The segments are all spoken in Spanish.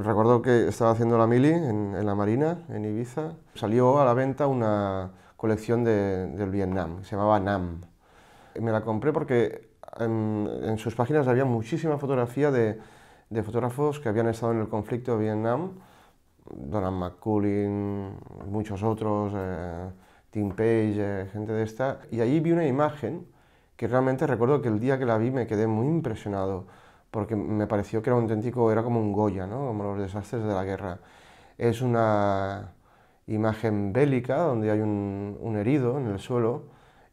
Recuerdo que estaba haciendo la mili en, la Marina, en Ibiza. Salió a la venta una colección del Vietnam, se llamaba NAM. me la compré porque em, en, sus páginas había muchísima fotografía de, fotógrafos que habían estado en el conflicto de Vietnam. Donald McCullin, muchos otros, eh, Tim Page, eh, gente de esta. Y allí vi una imagen que realmente recuerdo que el día que la vi me quedé muy impresionado porque me pareció que era un auténtico, era como un Goya, ¿no? como los desastres de la guerra. Es una imagen bélica donde hay un, herido en el suelo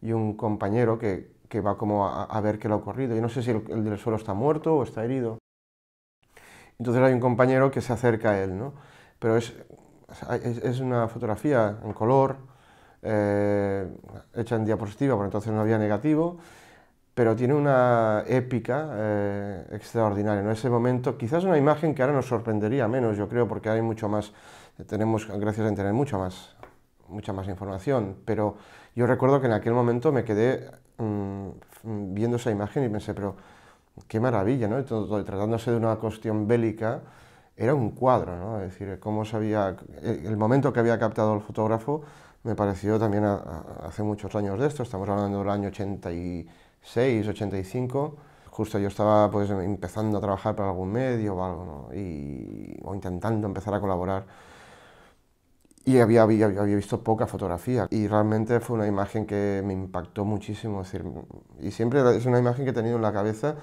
y un compañero que, que va como a, ver qué le ha ocurrido. Yo no sé si el, del suelo está muerto o está herido. Entonces hay un compañero que se acerca a él, ¿no? Pero es, es, una fotografía en color, eh, hecha en diapositiva, por entonces no había negativo, pero tiene una épica eh, extraordinaria. En ese momento, quizás una imagen que ahora nos sorprendería menos, yo creo, porque hay mucho más, tenemos, gracias a tener mucho más, mucha más información, pero yo recuerdo que en aquel momento me quedé mm, viendo esa imagen y pensé, pero qué maravilla, ¿no? tratándose de una cuestión bélica, era un cuadro, ¿no? Es decir, cómo sabía, eh, el momento que había captado el fotógrafo me pareció también hace muchos años de esto, estamos hablando del año 80 y 85. Justo yo estaba pues empezando a trabajar para algún medio o algo, y, o intentando empezar a colaborar. Y había, había, visto poca fotografía y realmente fue una imagen que me impactó muchísimo. y siempre es una imagen que he tenido en la cabeza.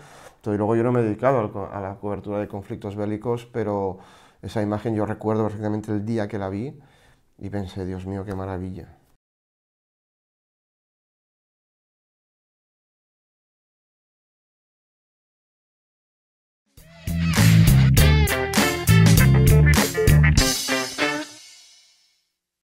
Y luego yo no me he dedicado a la cobertura de conflictos bélicos, pero esa imagen yo recuerdo perfectamente el día que la vi y pensé, Dios mío, qué maravilla.